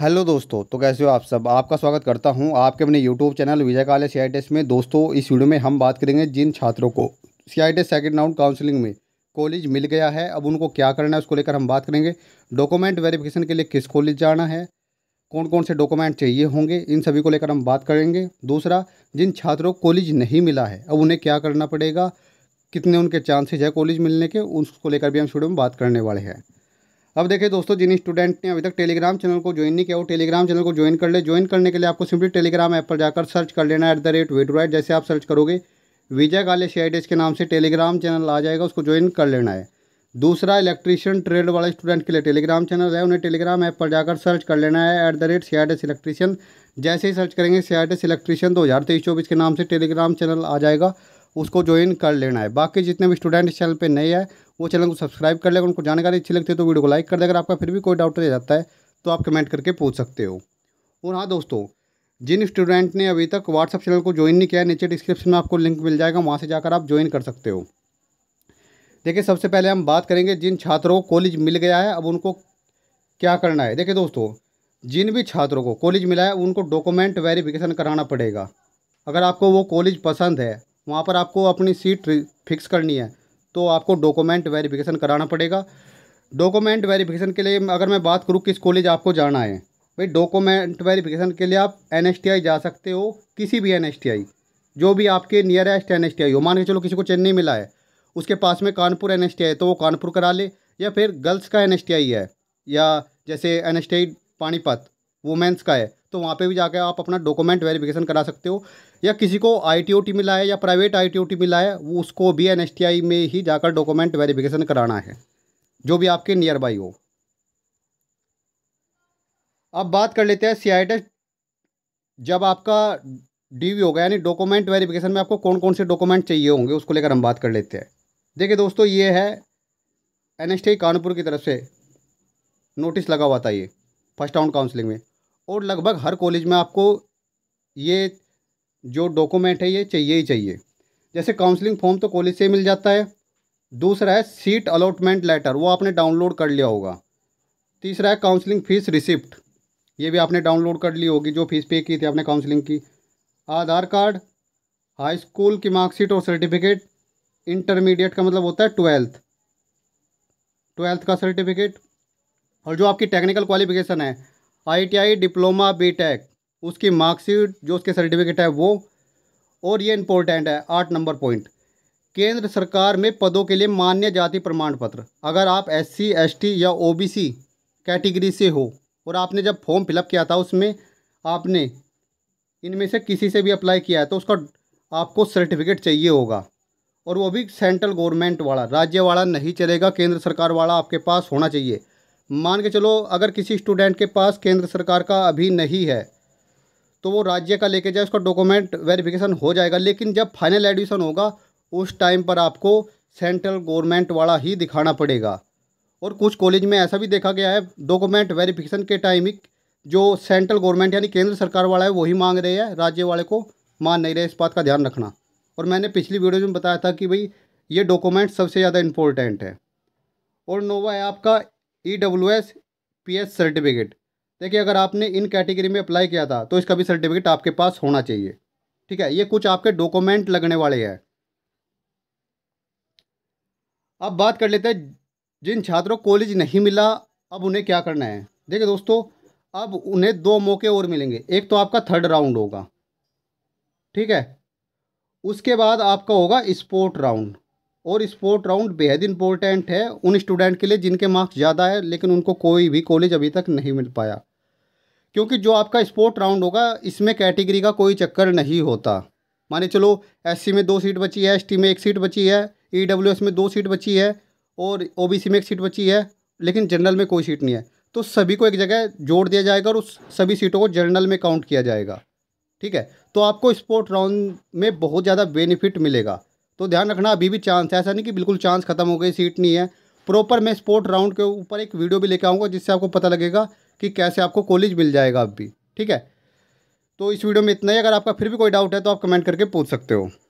hello दोस्तों तो कैसे हो आप सब आपका स्वागत करता हूं आपके अपने यूट्यूब चैनल विजय काले सी आई में दोस्तों इस वीडियो में हम बात करेंगे जिन छात्रों को C I second second round counselling में कॉलेज मिल गया है अब उनको क्या करना है उसको लेकर हम बात करेंगे डॉक्यूमेंट वेरिफिकेशन के लिए किस कॉलेज जाना है कौन कौन से डॉक्यूमेंट चाहिए होंगे इन सभी को लेकर हम बात करेंगे दूसरा जिन छात्रों को कॉलेज नहीं मिला है अब उन्हें क्या करना पड़ेगा कितने उनके चांसेज है कॉलेज मिलने के उसको लेकर भी हम स्टूडियो में बात करने वाले हैं अब देखिए दोस्तों जिन स्टूडेंट ने अभी तक टेलीग्राम चैनल को ज्वाइन नहीं किया वो टेलीग्राम चैनल को ज्वाइन कर ले ज्वाइन करने के लिए आपको सिंपली टेलीग्राम ऐप पर जाकर सर्च कर लेना एट द रेट राइट जैसे आप सर्च करोगे विजय गाले शेडेज के नाम से टेलीग्राम चैनल आ जाएगा उसको ज्वाइन कर लेना है दूसरा इलेक्ट्रीशियन ट्रेड वाला स्टूडेंट के लिए टेलीग्राम चैनल है उन्हें टेलीग्राम ऐप पर जाकर सर्च कर लेना है एट द रेट सीआरटेस इलेक्ट्रीशियन जैसे ही सर्च करेंगे एस इलेक्ट्रीशियन दो हज़ार तेईस चौबीस के नाम से टेलीग्राम चैनल आ जाएगा उसको ज्वाइन कर लेना है बाकी जितने भी स्टूडेंट इस चैनल पर नए हैं वो चैनल को सब्सक्राइब कर लेगा उनको जानकारी अच्छी लगती है तो वीडियो को लाइक कर दे अगर आपका फिर भी कोई डाउट रह जाता है तो आप कमेंट करके पूछ सकते हो और हाँ दोस्तों जिन स्टूडेंट ने अभी तक व्हाट्सअप चैनल को ज्वाइन नहीं किया है नीचे डिस्क्रिप्शन में आपको लिंक मिल जाएगा वहाँ से जाकर आप ज्वाइन कर सकते हो देखिए सबसे पहले हम बात करेंगे जिन छात्रों को कॉलेज मिल गया है अब उनको क्या करना है देखिए दोस्तों जिन भी छात्रों को कॉलेज मिला है उनको डॉक्यूमेंट वेरिफिकेशन कराना पड़ेगा अगर आपको वो कॉलेज पसंद है वहाँ पर आपको अपनी सीट फिक्स करनी है तो आपको डॉक्यूमेंट वेरिफिकेशन कराना पड़ेगा डॉक्यूमेंट वेरिफिकेशन के लिए अगर मैं बात करूँ किस कॉलेज आपको जाना है भाई डॉक्यूमेंट वेरिफिकेशन के लिए आप एन जा सकते हो किसी भी एन जो भी आपके नियरेस्ट एन हो मान के चलो किसी को चेन्नई मिला है उसके पास में कानपुर एन है तो वो कानपुर करा ले या फिर गर्ल्स का एन है या जैसे एन पानीपत वुमेंस का है तो वहाँ पे भी जाकर आप अपना डॉक्यूमेंट वेरिफिकेशन करा सकते हो या किसी को आई टी ओ टी मिला है या private I T O T मिला है वो उसको भी एन एस टी आई में ही जाकर डॉक्यूमेंट वेरिफिकेशन कराना है जो भी आपके नियर बाई हो अब बात कर लेते हैं सी आई टेस्ट जब आपका डी वी होगा यानी डॉक्यूमेंट वेरिफिकेशन में आपको कौन कौन से डॉक्यूमेंट चाहिए होंगे उसको लेकर हम बात कर लेते हैं देखिए दोस्तों ये है एन एस कानपुर की तरफ से नोटिस लगा हुआ था ये फर्स्ट राउंड काउंसलिंग में और लगभग हर कॉलेज में आपको ये जो डॉक्यूमेंट है ये चाहिए ही चाहिए जैसे काउंसलिंग फॉर्म तो कॉलेज से मिल जाता है दूसरा है सीट अलॉटमेंट लेटर वो आपने डाउनलोड कर लिया होगा तीसरा है काउंसलिंग फ़ीस रिसिप्ट ये भी आपने डाउनलोड कर ली होगी जो फ़ीस पे की थी आपने काउंसलिंग की आधार कार्ड हाई स्कूल की मार्कशीट और सर्टिफिकेट इंटरमीडिएट का मतलब होता है ट्वेल्थ ट्वेल्थ का सर्टिफिकेट और जो आपकी टेक्निकल क्वालिफिकेशन है आई डिप्लोमा बी उसकी मार्कशीट जो उसके सर्टिफिकेट है वो और ये इम्पोर्टेंट है आठ नंबर पॉइंट केंद्र सरकार में पदों के लिए मान्य जाति प्रमाण पत्र अगर आप एस सी एस टी या ओ बी सी कैटेगरी से हो और आपने जब फॉर्म फिलअप किया था उसमें आपने इनमें से किसी से भी अप्लाई किया है तो उसका आपको सर्टिफिकेट चाहिए होगा और वो भी सेंट्रल गवर्नमेंट वाला राज्य वाला नहीं चलेगा केंद्र सरकार वाला आपके पास होना चाहिए मान के चलो अगर किसी स्टूडेंट के पास केंद्र सरकार का अभी नहीं है तो वो राज्य का लेके जाए उसका डॉक्यूमेंट वेरिफिकेशन हो जाएगा लेकिन जब फाइनल एडमिशन होगा उस टाइम पर आपको सेंट्रल गवर्नमेंट वाला ही दिखाना पड़ेगा और कुछ कॉलेज में ऐसा भी देखा गया है डॉक्यूमेंट वेरिफिकेशन के टाइम ही जो सेंट्रल गवर्नमेंट यानी केंद्र सरकार वाला है वही मांग रहे हैं राज्य वाले को मान नहीं रहे इस बात का ध्यान रखना और मैंने पिछली वीडियो में बताया था कि भाई ये डॉक्यूमेंट सबसे ज़्यादा इम्पोर्टेंट है और नोवा है आपका E W S P S certificate देखिए अगर आपने इन कैटेगरी में अप्लाई किया था तो इसका भी सर्टिफिकेट आपके पास होना चाहिए ठीक है ये कुछ आपके डॉक्यूमेंट लगने वाले हैं अब बात कर लेते हैं जिन छात्रों कॉलेज नहीं मिला अब उन्हें क्या करना है देखिए दोस्तों अब उन्हें दो मौके और मिलेंगे एक तो आपका थर्ड राउंड होगा ठीक है उसके बाद आपका होगा स्पोर्ट राउंड और स्पोर्ट राउंड बेहद इंपॉर्टेंट है उन स्टूडेंट के लिए जिनके मार्क्स ज़्यादा है लेकिन उनको कोई भी कॉलेज अभी तक नहीं मिल पाया क्योंकि जो आपका स्पोर्ट राउंड होगा इसमें कैटेगरी का कोई चक्कर नहीं होता माने चलो एससी में दो सीट बची है एसटी में एक सीट बची है ईडब्ल्यूएस e में दो सीट बची है और ओबीसी में एक सीट बची है लेकिन जनरल में कोई सीट नहीं है तो सभी को एक जगह जोड़ दिया जाएगा और उस सभी सीटों को जनरल में काउंट किया जाएगा ठीक है तो आपको स्पोर्ट राउंड में बहुत ज़्यादा बेनिफिट मिलेगा तो ध्यान रखना अभी भी चांस है ऐसा नहीं कि बिल्कुल चांस खत्म हो गई सीट नहीं है प्रॉपर मैं स्पोर्ट राउंड के ऊपर एक वीडियो भी लेकर आऊँगा जिससे आपको पता लगेगा कि कैसे आपको कॉलेज मिल जाएगा अभी ठीक है तो इस वीडियो में इतना ही अगर आपका फिर भी कोई डाउट है तो आप कमेंट करके पूछ सकते हो